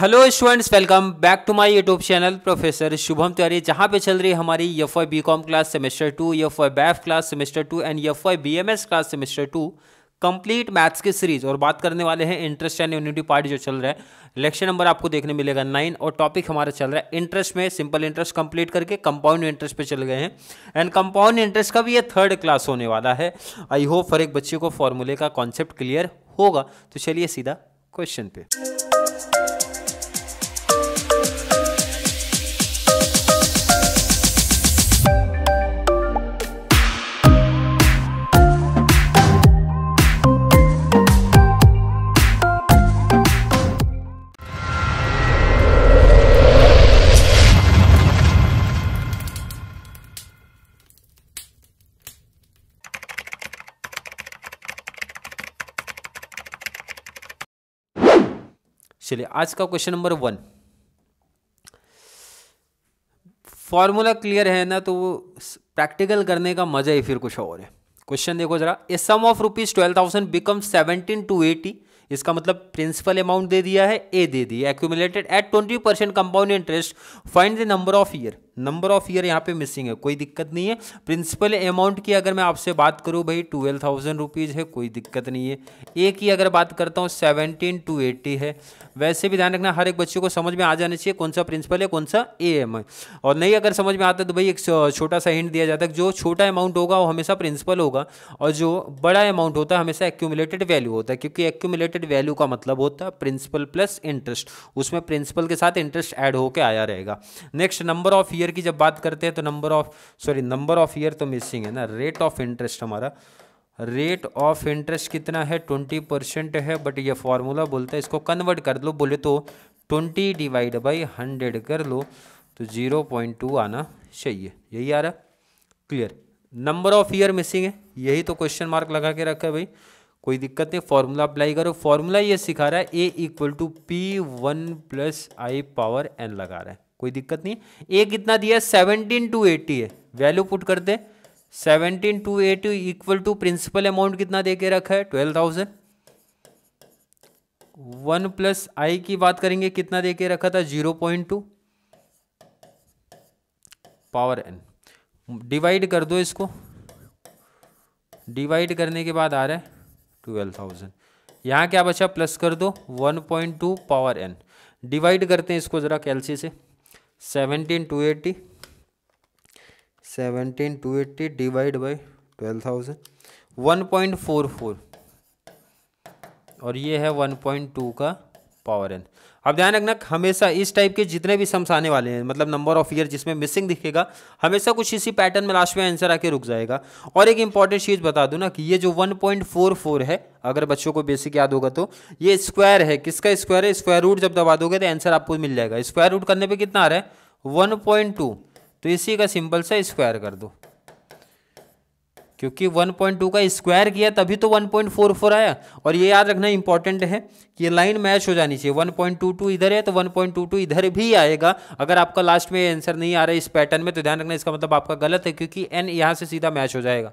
hello students welcome back to my YouTube channel professor Shubham Tiwari जहां पे चल रही हमारी F Y B com class semester two F Y BAF class semester two and F Y B M S class semester two complete maths की series और बात करने वाले हैं इंटरेस्ट एंड यूनिटी पार्ट जो चल रहा है लेक्चर नंबर आपको देखने मिलेगा नाइन और टॉपिक हमारा चल रहा है इंटरेस्ट में सिंपल इंटरेस्ट कंप्लीट करके कंपाउंड इंटरेस्ट पे चल गए हैं एंड कंपाउंड इंटरेस्ट का भी ये थर्ड क्लास होने वाला है आई होप हर एक बच्चे को फॉर्मूले का कॉन्सेप्ट क्लियर होगा तो चलिए सीधा क्वेश्चन पे चलिए आज का question number one formula clear है ना तो प्रैक्टिकल करने का मजा ही फिर कुछ और है क्वेश्चन देखो जरा a sum of rupees twelve thousand become seventeen two eighty इसका मतलब प्रिंसिपल अमाउंट दे दिया है ए दे दिया accumulated at twenty percent compound interest find the number of year number of year यहाँ पे मिसिंग है कोई दिक्कत नहीं है प्रिंसिपल अमाउंट की अगर मैं आपसे बात करूँ भाई ट्वेल्व थाउजेंड रुपीज़ है कोई दिक्कत नहीं है ए की अगर बात करता हूँ सेवनटीन टू एट्टी है वैसे भी ध्यान रखना हर एक बच्चे को समझ में आ जाना चाहिए कौन सा प्रिंसिपल है कौन सा ए एम है और नहीं अगर समझ में आता तो भाई एक छोटा सा हिंट दिया जाता है जो छोटा अमाउंट होगा वो हमेशा प्रिंसिपल होगा और जो बड़ा अमाउंट होता है हमेशा एक्यूमुलेटेड वैल्यू होता है क्योंकि एक्यूमुलेटेड वैल्यू का मतलब होता है प्रिंसिपल प्लस इंटरेस्ट उसमें प्रिंसिपल के साथ इंटरेस्ट ऐड होकर आया रहेगा नेक्स्ट नंबर ऑफ ईयर की जब बात करते हैं तो number of sorry number of year तो मिसिंग है ना रेट ऑफ इंटरेस्ट हमारा रेट ऑफ इंटरेस्ट कितना है ट्वेंटी परसेंट है बट ये फॉर्मूला बोलता है इसको कन्वर्ट कर लो बोले तो ट्वेंटी डिवाइड बाई हंड्रेड कर लो तो जीरो पॉइंट टू आना चाहिए यही आ रहा clear number of year missing है यही तो क्वेश्चन मार्क लगा के रखा है भाई कोई दिक्कत नहीं फॉर्मूला अप्लाई करो फॉर्मूला ये सिखा रहा है A equal to P one plus I power N लगा रहा है कोई दिक्कत नहीं ए कितना दिया सेवनटीन टू एटी है वैल्यू पुट कर दे seventeen two eighty equal to principal amount कितना दे के रखा है twelve thousand one plus I की बात करेंगे कितना दे के रखा था zero point two power N divide कर दो इसको डिवाइड करने के बाद आ रहा है ट्वेल्व थाउजेंड यहाँ क्या बचा प्लस कर दो one point two power N divide करते हैं इसको ज़रा कैलसी से seventeen two eighty seventeen two eighty divide by twelve thousand one point four four और ये है वन पॉइंट टू का पावर एन अब ध्यान रखना हमेशा इस टाइप के जितने भी सम्स आने वाले हैं मतलब नंबर ऑफ ईयर जिसमें मिसिंग दिखेगा हमेशा कुछ इसी पैटर्न में लास्ट में आंसर आके रुक जाएगा और एक इंपॉर्टेंट चीज़ बता दू ना कि ये जो 1.44 है अगर बच्चों को बेसिक याद होगा तो ये स्क्वायर है किसका स्क्वायर है स्क्वायर रूट जब दबा दोगे तो आंसर आपको मिल जाएगा स्क्वायर रूट करने पर कितना आ रहा है वन तो इसी का सिंपल सा स्क्वायर कर दो क्योंकि 1.2 का स्क्वायर किया तभी तो 1.44 आया और ये याद रखना इंपॉर्टेंट है कि ये लाइन मैच हो जानी चाहिए 1.22 इधर है तो 1.22 इधर भी आएगा अगर आपका लास्ट में आंसर नहीं आ रहा है इस पैटर्न में तो ध्यान रखना इसका मतलब आपका गलत है क्योंकि एन यहाँ से सीधा मैच हो जाएगा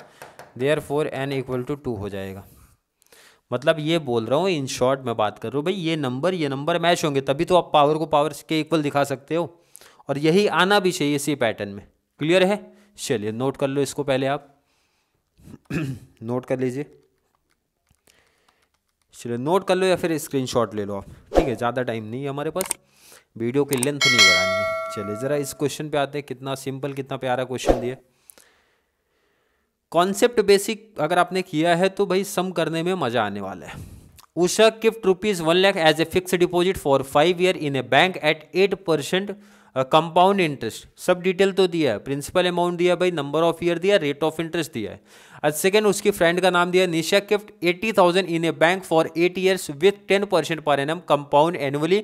therefore N equal to two हो जाएगा मतलब ये बोल रहा हूँ इन शॉर्ट में बात कर रहा हूँ भाई ये नंबर ये नंबर मैच होंगे तभी तो आप पावर को पावर के इक्वल दिखा सकते हो और यही आना भी चाहिए इसी पैटर्न में क्लियर है चलिए नोट कर लो इसको पहले आप नोट कर लीजिए चलो नोट कर लो या फिर स्क्रीनशॉट ले लो आप ठीक है ज़्यादा टाइम नहीं है हमारे पास वीडियो की लेंथ नहीं बढ़ानी है चलिए ज़रा इस क्वेश्चन पे आते हैं कितना सिंपल कितना प्यारा क्वेश्चन दिया कॉन्सेप्ट बेसिक अगर आपने किया है तो भाई सम करने में मज़ा आने वाला है Usha gift rupees one lakh as a fix deposit for five year in a bank at eight percent compound interest सब डिटेल तो दिया है प्रिंसिपल अमाउंट दिया भाई नंबर ऑफ ईयर दिया रेट ऑफ इंटरेस्ट दिया है अब सेकेंड उसकी फ्रेंड का नाम दिया Nisha gift eighty thousand in a bank for eight years with ten percent per annum compound annually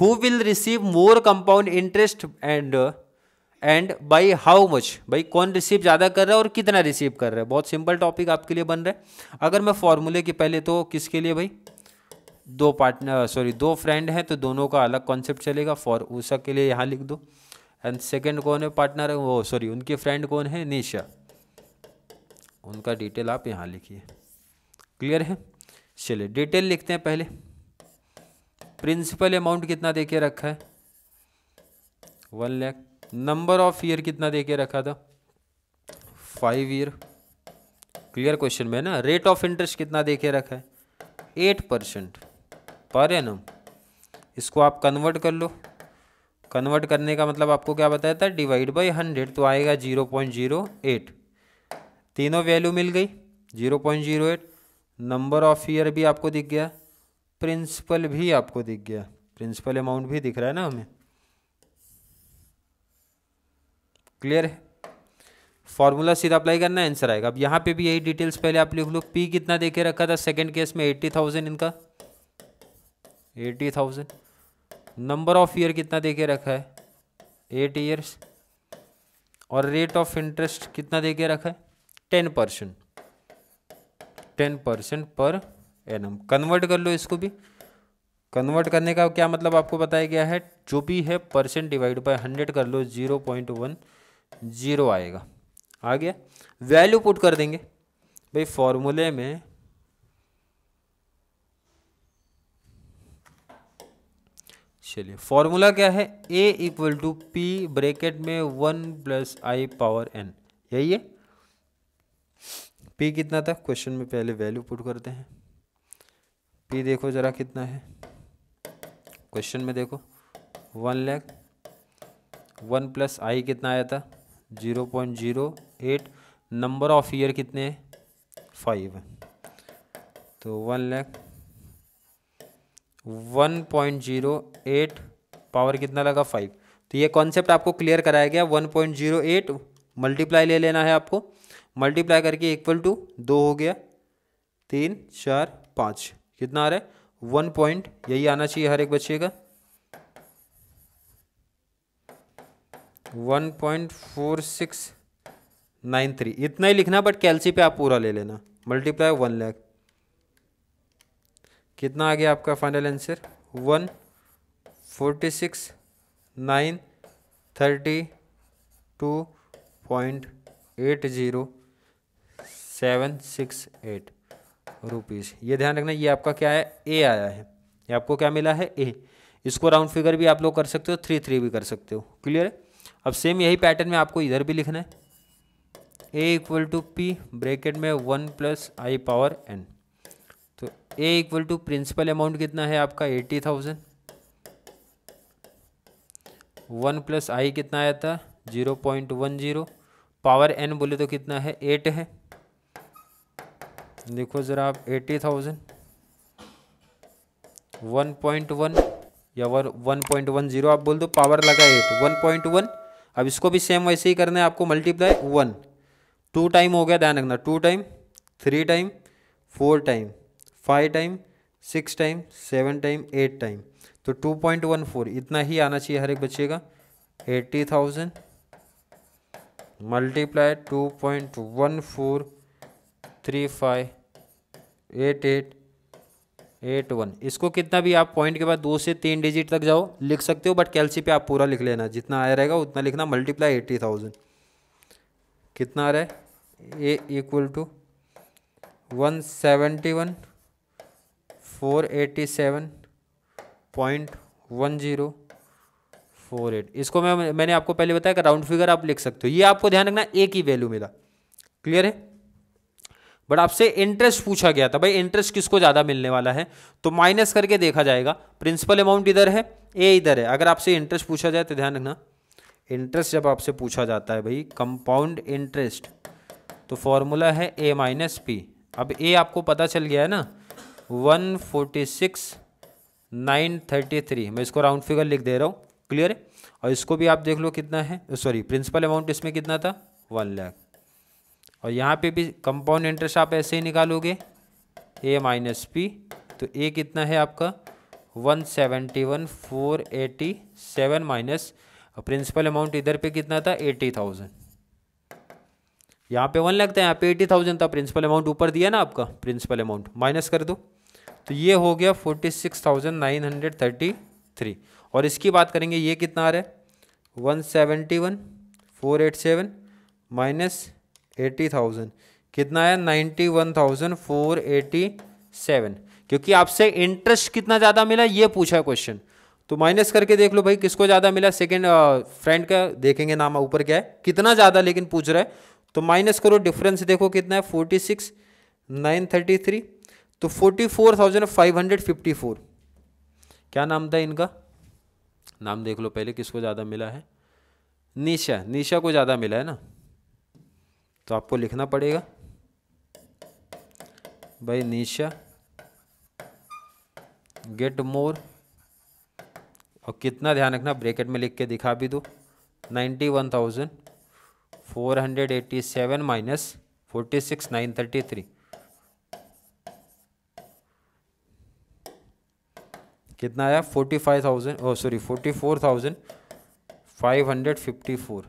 who will receive more compound interest and and by how much भाई कौन receive ज़्यादा कर रहा है और कितना रिसीव कर रहा है बहुत सिंपल टॉपिक आपके लिए बन रहा है अगर मैं फॉर्मूले की पहले तो किसके लिए भाई दो पार्टनर सॉरी uh, दो फ्रेंड हैं तो दोनों का अलग कॉन्सेप्ट चलेगा फॉर ऊषा के लिए यहाँ लिख दो एंड सेकेंड कौन है पार्टनर वो सॉरी उनके फ्रेंड कौन है निशा उनका डिटेल आप यहाँ लिखिए क्लियर है चलिए डिटेल लिखते हैं पहले प्रिंसिपल अमाउंट कितना दे के रखा है one lakh number of year कितना दे के रखा था फाइव ईयर क्लियर क्वेश्चन में ना रेट ऑफ इंटरेस्ट कितना दे के रखा है एट परसेंट पर ना इसको आप कन्वर्ट कर लो कन्वर्ट करने का मतलब आपको क्या बताया था डिवाइड बाई हंड्रेड तो आएगा जीरो पॉइंट जीरो एट तीनों वैल्यू मिल गई zero point zero eight number of year भी आपको दिख गया प्रिंसिपल भी आपको दिख गया प्रिंसिपल अमाउंट भी दिख रहा है ना हमें क्लियर है फॉर्मूला सीधा अप्लाई करना आंसर आएगा अब यहाँ पे भी यही डिटेल्स पहले आप लिख लो पी कितना देखे रखा था सेकंड केस में एट्टी थाउजेंड इनका eighty thousand number of year कितना दे के रखा है एट ईयर्स और रेट ऑफ इंटरेस्ट कितना दे के रखा है ten percent ten percent per एम कन्वर्ट कर लो इसको भी कन्वर्ट करने का क्या मतलब आपको बताया गया है जो भी है परसेंट डिवाइड बाय हंड्रेड कर लो जीरो पॉइंट वन जीरो आएगा आ गया वैल्यू पुट कर देंगे भाई फॉर्मूले में चलिए फॉर्मूला क्या है A equal to P bracket में one plus I power N यही है पी कितना था क्वेश्चन में पहले वैल्यू पुट करते हैं पी देखो ज़रा कितना है क्वेश्चन में देखो one lakh one plus I कितना आया था zero point zero eight number of year कितने हैं फाइव तो one lakh one point zero eight power कितना लगा फाइव तो ये कॉन्सेप्ट आपको क्लियर कराया गया one point zero eight multiply ले लेना है आपको मल्टीप्लाई करके इक्वल टू दो हो गया तीन चार पाँच कितना आ रहा है वन पॉइंट यही आना चाहिए हर एक बच्चे का one point four six nine three इतना ही लिखना बट कैलसी पे आप पूरा ले लेना मल्टीप्लाई वन लैख कितना आ गया आपका final answer one forty six nine thirty two point eight zero seven six eight rupees ये ध्यान रखना ये आपका क्या है ए आया है ये आपको क्या मिला है ए इसको राउंड फिगर भी आप लोग कर सकते हो थ्री थ्री भी कर सकते हो क्लियर है अब सेम यही पैटर्न में आपको इधर भी लिखना है A equal to P bracket में one plus I power N A equal to principal amount कितना है आपका eighty thousand one plus I कितना आया था zero point one zero power N बोले तो कितना है एट है देखो ज़रा आप eighty thousand one point one या वन पॉइंट वन जीरो आप बोल दो पावर लगा एट वन पॉइंट वन अब इसको भी सेम वैसे ही करना है आपको मल्टीप्लाई वन टू टाइम हो गया ध्यान रखना two time three time four time five time six time seven time eight time तो टू पॉइंट वन फोर इतना ही आना चाहिए हर एक बच्चे का eighty thousand multiply two point one four three five eight eight eight one इसको कितना भी आप पॉइंट के बाद दो से तीन डिजिट तक जाओ लिख सकते हो बट कैलसी पे आप पूरा लिख लेना जितना आया रहेगा उतना लिखना मल्टीप्लाई एट्टी थाउजेंड कितना आ रहा है A equal to one seventy one four eighty seven point one zero four eight इसको मैं मैंने आपको पहले बताया कि राउंड फिगर आप लिख सकते हो ये आपको ध्यान रखना ए की वैल्यू मिला क्लियर है बट आपसे इंटरेस्ट पूछा गया था भाई इंटरेस्ट किसको ज़्यादा मिलने वाला है तो माइनस करके देखा जाएगा प्रिंसिपल अमाउंट इधर है ए इधर है अगर आपसे इंटरेस्ट पूछा जाए तो ध्यान रखना इंटरेस्ट जब आपसे पूछा जाता है भाई कंपाउंड इंटरेस्ट तो फॉर्मूला है ए माइनस पी अब ए आपको पता चल गया है ना one forty six nine thirty three मैं इसको राउंड फिगर लिख दे रहा हूँ क्लियर है और इसको भी आप देख लो कितना है सॉरी प्रिंसिपल अमाउंट इसमें कितना था वन लाख और यहाँ पे भी कंपाउंड इंटरेस्ट आप ऐसे ही निकालोगे ए माइनस पी तो ए कितना है आपका one seventy one four eighty seven minus principal amount इधर पे कितना था एटी थाउजेंड यहाँ पे वन लाख था यहाँ पे एटी थाउजेंड था प्रिंसिपल अमाउंट ऊपर दिया ना आपका प्रिंसिपल अमाउंट माइनस कर दो तो ये हो गया forty six thousand nine hundred thirty three और इसकी बात करेंगे ये कितना आ रहा है one seventy one four eight seven minus eighty thousand कितना है ninety one thousand four eighty seven क्योंकि आपसे इंटरेस्ट कितना ज़्यादा मिला ये पूछा क्वेश्चन तो माइनस करके देख लो भाई किसको ज़्यादा मिला सेकेंड फ्रेंड का देखेंगे नाम ऊपर क्या है कितना ज़्यादा लेकिन पूछ रहा है तो माइनस करो डिफरेंस देखो कितना है forty six nine thirty three तो forty four thousand five hundred fifty four क्या नाम था इनका नाम देख लो पहले किसको ज़्यादा मिला है निशा निशा को ज़्यादा मिला है ना तो आपको लिखना पड़ेगा भाई निशा गेट मोर और कितना ध्यान रखना ब्रैकेट में लिख के दिखा भी दो ninety one thousand four hundred eighty seven minus forty six nine thirty three कितना आया forty five thousand oh sorry forty four thousand five hundred fifty four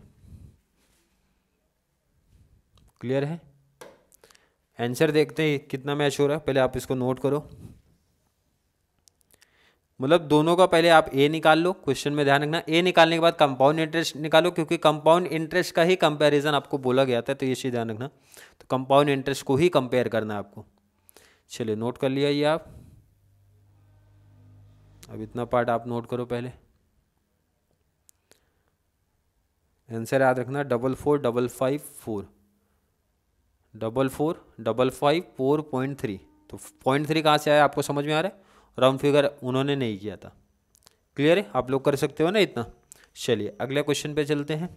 clear है आंसर देखते हैं कितना मैच हो रहा है पहले आप इसको नोट करो मतलब दोनों का पहले आप ए निकाल लो क्वेश्चन में ध्यान रखना ए निकालने के बाद कंपाउंड इंटरेस्ट निकालो क्योंकि कंपाउंड इंटरेस्ट का ही कंपैरिजन आपको बोला गया था तो ये चीज़ ध्यान रखना तो कंपाउंड इंटरेस्ट को ही कंपेयर करना है आपको चलिए नोट कर लिया ये आप अब इतना पार्ट आप नोट करो पहले आंसर याद रखना double four double five four double four double five four point three तो पॉइंट थ्री कहाँ से आया आपको समझ में आ रहा है राउंड फिगर उन्होंने नहीं किया था क्लियर है आप लोग कर सकते हो ना इतना चलिए अगले क्वेश्चन पे चलते हैं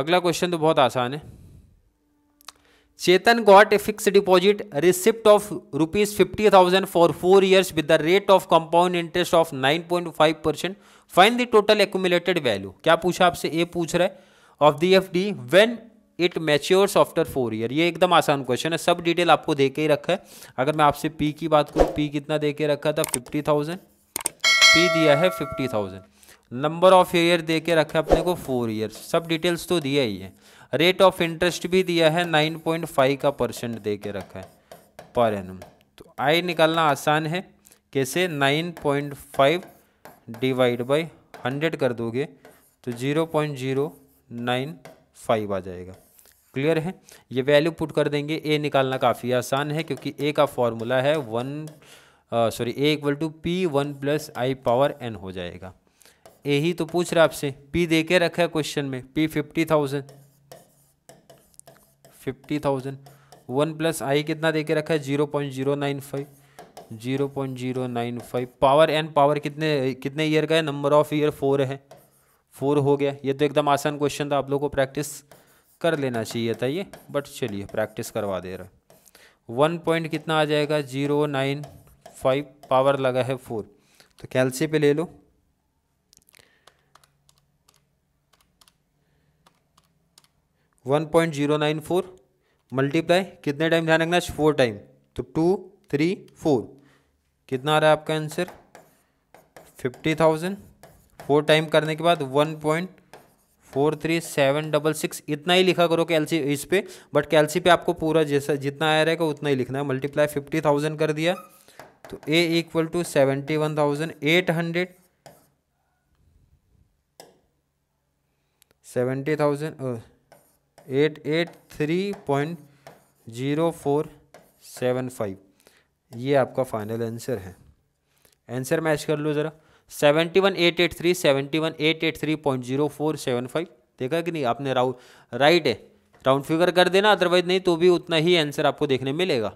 अगला क्वेश्चन तो बहुत आसान है fix deposit receipt of rupees fifty thousand for four years with the rate of compound interest of nine point five percent find the total accumulated value क्या पूछा आपसे ए पूछ रहा है of the F D when it matures after four year ये एकदम आसान question है सब डिटेल आपको दे के ही रखा है अगर मैं आपसे पी की बात करूँ पी कितना दे के रखा था फिफ्टी थाउजेंड पी दिया है fifty thousand number of year दे के रखा है अपने को फोर ईयर सब डिटेल्स तो दिया ही है रेट ऑफ इंटरेस्ट भी दिया है नाइन पॉइंट फाइव का परसेंट दे के रखा है पर एन तो आई निकालना आसान है कैसे nine point five divide by hundred कर दोगे तो zero point zero nine five आ जाएगा क्लियर है ये वैल्यू पुट कर देंगे ए निकालना काफ़ी आसान है क्योंकि ए का फॉर्मूला है one sorry A equal to P one plus I power N हो जाएगा ए ही तो पूछ रहा है आपसे पी दे के रखा है क्वेश्चन में P fifty thousand fifty thousand one plus I कितना दे के रखा है zero point zero nine five zero point zero nine five power N power कितने कितने ईयर का है नंबर ऑफ ईयर फोर है फोर हो गया ये तो एकदम आसान क्वेश्चन था आप लोग को प्रैक्टिस कर लेना चाहिए था ये बट चलिए प्रैक्टिस करवा दे रहा है वन पॉइंट कितना आ जाएगा जीरो नाइन फाइव पावर लगा है फोर तो कैलसी पे ले लो one point zero nine four multiply कितने टाइम ध्यान रखना फोर टाइम तो टू थ्री फोर कितना आ रहा है आपका answer fifty thousand four time करने के बाद one point four three seven double six इतना ही लिखा करो कैलसी इस पर बट कैलसी पे आपको पूरा जैसा जितना आया रहेगा उतना ही लिखना है मल्टीप्लाई फिफ्टी थाउजेंड कर दिया तो A equal to seventy one thousand eight hundred seventy thousand eight eight three point zero four seven five ये आपका फाइनल आंसर है आंसर मैच कर लो ज़रा seventy one eight eight three seventy one eight eight three point zero four seven five देखा कि नहीं आपने राउ राइट है राउंड फिगर कर देना अदरवाइज नहीं तो भी उतना ही आंसर आपको देखने मिलेगा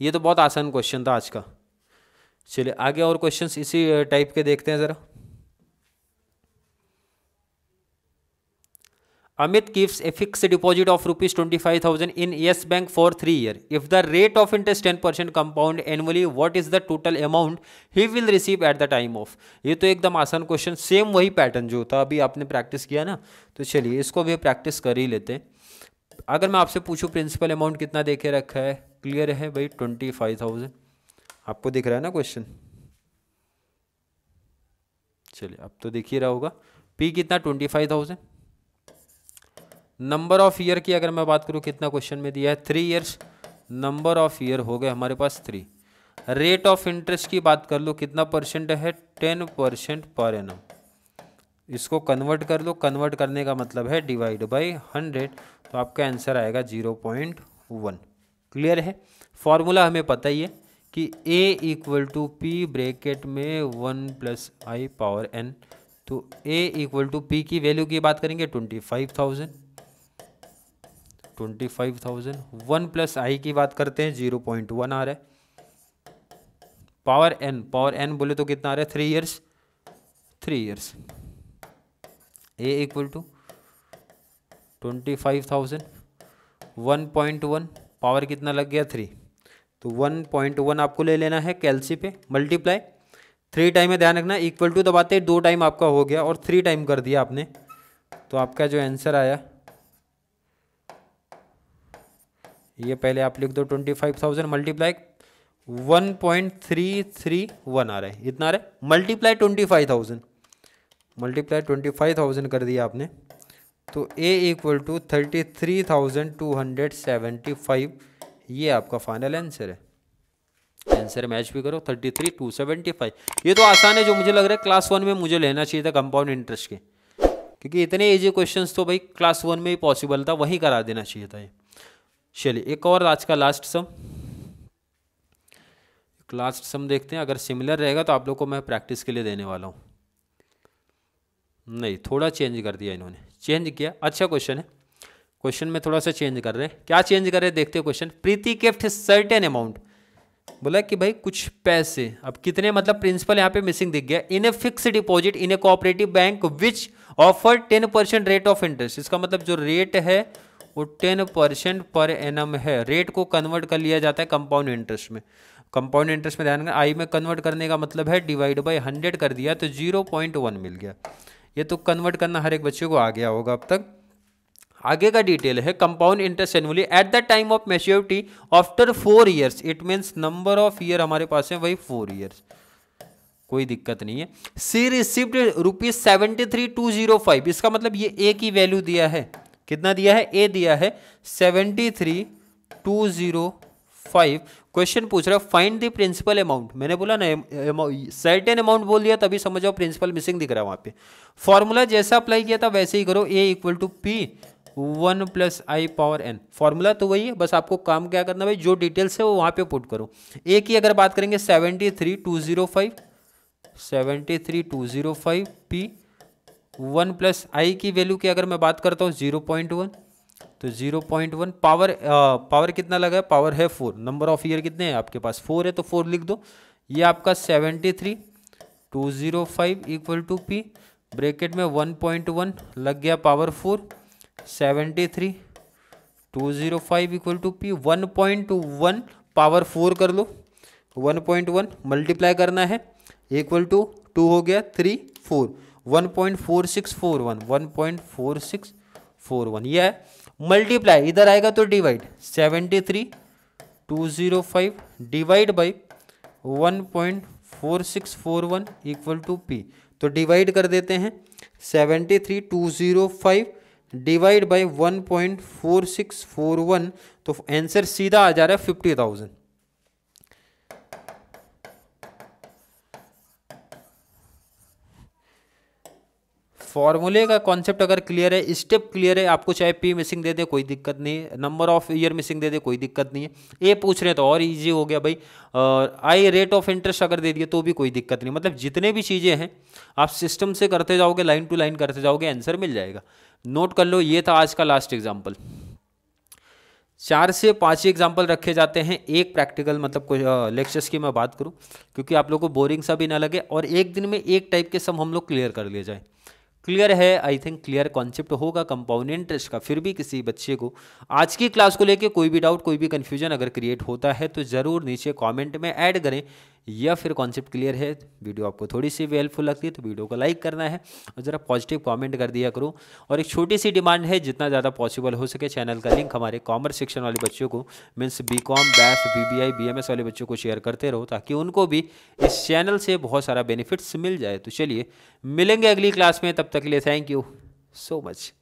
ये तो बहुत आसान क्वेश्चन था आज का चलिए आगे और क्वेश्चंस इसी टाइप के देखते हैं ज़रा a fix deposit of rupees twenty five thousand in Yes Bank for three year if the rate of interest ten percent compound annually what is the total amount he will receive at the time of ये तो एकदम आसान question same वही pattern जो था अभी आपने practice किया ना तो चलिए इसको भी प्रैक्टिस कर ही लेते हैं अगर मैं आपसे पूछूँ प्रिंसिपल अमाउंट कितना देखे रखा है क्लियर है भाई ट्वेंटी फाइव थाउजेंड आपको दिख रहा है ना क्वेश्चन चलिए अब तो दिख ही रहा होगा पी कितना twenty five thousand number of year की अगर मैं बात करूँ कितना क्वेश्चन में दिया है three years number of year हो गए हमारे पास थ्री रेट ऑफ इंटरेस्ट की बात कर लो कितना परसेंट है टेन परसेंट पर एनम इसको कन्वर्ट कर लो कन्वर्ट करने का मतलब है डिवाइड बाय हंड्रेड तो आपका आंसर आएगा जीरो पॉइंट वन क्लियर है फॉर्मूला हमें पता ही है कि A equal to P bracket में one plus I power N तो ए इक्वल टू पी की वैल्यू की बात करेंगे twenty five thousand twenty five thousand one plus I की बात करते हैं जीरो पॉइंट वन आ रहा है पावर एन पावर एन बोले तो कितना आ रहा है three years three years A equal to twenty five thousand one point one power कितना लग गया थ्री तो वन पॉइंट वन आपको ले लेना है कैलसी पे मल्टीप्लाई थ्री टाइम में ध्यान रखना इक्वल टू दबाते दो टाइम आपका हो गया और थ्री टाइम कर दिया आपने तो आपका जो आंसर आया ये पहले आप लिख दो twenty five thousand multiply one point three three one आ रहा है इतना आ रहा है multiply twenty five thousand multiply twenty five thousand कर दिया आपने तो A equal to thirty three thousand two hundred seventy five ये आपका फाइनल आंसर है आंसर मैच भी करो thirty three two seventy five ये तो आसान है जो मुझे लग रहा है क्लास वन में मुझे लेना चाहिए था कंपाउंड इंटरेस्ट के क्योंकि इतने ईजी क्वेश्चंस तो भाई क्लास वन में ही पॉसिबल था वहीं करा देना चाहिए था ये चलिए एक और आज का लास्ट सम लास्ट सम देखते हैं अगर सिमिलर रहेगा तो आप लोग को मैं प्रैक्टिस के लिए देने वाला हूँ नहीं थोड़ा चेंज कर दिया इन्होंने चेंज किया अच्छा क्वेश्चन है क्वेश्चन में थोड़ा सा चेंज कर रहे हैं क्या चेंज कर रहे हैं देखते हैं question Preeti gift certain amount बोला कि भाई कुछ पैसे अब कितने मतलब प्रिंसिपल यहाँ पे मिसिंग दिख गया in a fix deposit in a cooperative bank which offer ten percent rate of interest इसका मतलब जो रेट है वो टेन परसेंट पर एनम है रेट को कन्वर्ट कर लिया जाता है कंपाउंड इंटरेस्ट में कंपाउंड इंटरेस्ट में ध्यान आई में कन्वर्ट करने का मतलब है डिवाइड बाय हंड्रेड कर दिया तो जीरो पॉइंट वन मिल गया ये तो कन्वर्ट करना हर एक बच्चे को आ गया होगा अब तक आगे का डिटेल है compound interest annually at the time of maturity after four years it means number of year हमारे पास है वही फोर ईयर्स कोई दिक्कत नहीं है C received rupees seventy three two zero five इसका मतलब ये ए की वैल्यू दिया है कितना दिया है ए दिया है seventy three two zero five question पूछ रहा है फाइंड द प्रिंसिपल अमाउंट मैंने बोला ना सर्टेन अमाउंट बोल दिया तभी समझ आओ प्रिंसिपल मिसिंग दिख रहा है वहाँ पे फॉर्मूला जैसा अप्लाई किया था वैसे ही करो A equal to P one plus I power N formula तो वही है बस आपको काम क्या करना भाई जो डिटेल्स है वो वहाँ पे पुट करो ए की अगर बात करेंगे seventy three two zero five seventy three two zero five P one plus I की वैल्यू की अगर मैं बात करता हूँ जीरो पॉइंट वन तो जीरो पॉइंट वन पावर आ, पावर कितना लगा है पावर है फोर नंबर ऑफ ईयर कितने हैं आपके पास फोर है तो फोर लिख दो ये आपका seventy three two zero five equal to P bracket में वन पॉइंट वन लग गया power four seventy three two zero five equal to P one point one power four कर लो वन पॉइंट वन मल्टीप्लाई करना है equal to two हो गया three four one point four six four one one point four six four one यह है multiply इधर आएगा तो divide seventy three two zero five divide by one point four six four one equal to P तो divide कर देते हैं seventy three two zero five divide by one point four six four one तो answer सीधा आ जा रहा है फिफ्टी थाउजेंड फॉर्मूले का कॉन्सेप्ट अगर क्लियर है स्टेप क्लियर है आपको चाहे पी मिसिंग दे दे कोई दिक्कत नहीं है नंबर ऑफ ईयर मिसिंग दे दे कोई दिक्कत नहीं है ए पूछ रहे हैं तो और ईजी हो गया भाई और आई रेट ऑफ इंटरेस्ट अगर दे दिए तो भी कोई दिक्कत नहीं मतलब जितने भी चीज़ें हैं आप सिस्टम से करते जाओगे लाइन टू लाइन करते जाओगे आंसर मिल जाएगा नोट कर लो ये था आज का लास्ट एग्जाम्पल चार से पाँच ही एग्जाम्पल रखे जाते हैं एक प्रैक्टिकल मतलब कुछ लेक्चर्स की मैं बात करूं क्योंकि आप लोगों को बोरिंग सा भी ना लगे और एक दिन में एक टाइप के सम हम लोग क्लियर कर लिए जाए क्लियर है आई थिंक क्लियर कॉन्सेप्ट होगा कंपाउंड इंटरेस्ट का फिर भी किसी बच्चे को आज की क्लास को लेके कोई भी डाउट कोई भी कन्फ्यूजन अगर क्रिएट होता है तो ज़रूर नीचे कमेंट में ऐड करें या फिर कॉन्सेप्ट क्लियर है वीडियो आपको थोड़ी सी भी हेल्पफुल लगती है तो वीडियो को लाइक करना है और ज़रा पॉजिटिव कॉमेंट कर दिया करो और एक छोटी सी डिमांड है जितना ज़्यादा पॉसिबल हो सके चैनल का लिंक हमारे कॉमर्स सेक्शन वाले बच्चों को मीन्स बी कॉम बैफ B B I B M S वाले बच्चों को शेयर करते रहो ताकि उनको भी इस चैनल से बहुत सारा बेनिफिट्स मिल जाए तो चलिए मिलेंगे अगली क्लास में तब तक के लिए थैंक यू सो मच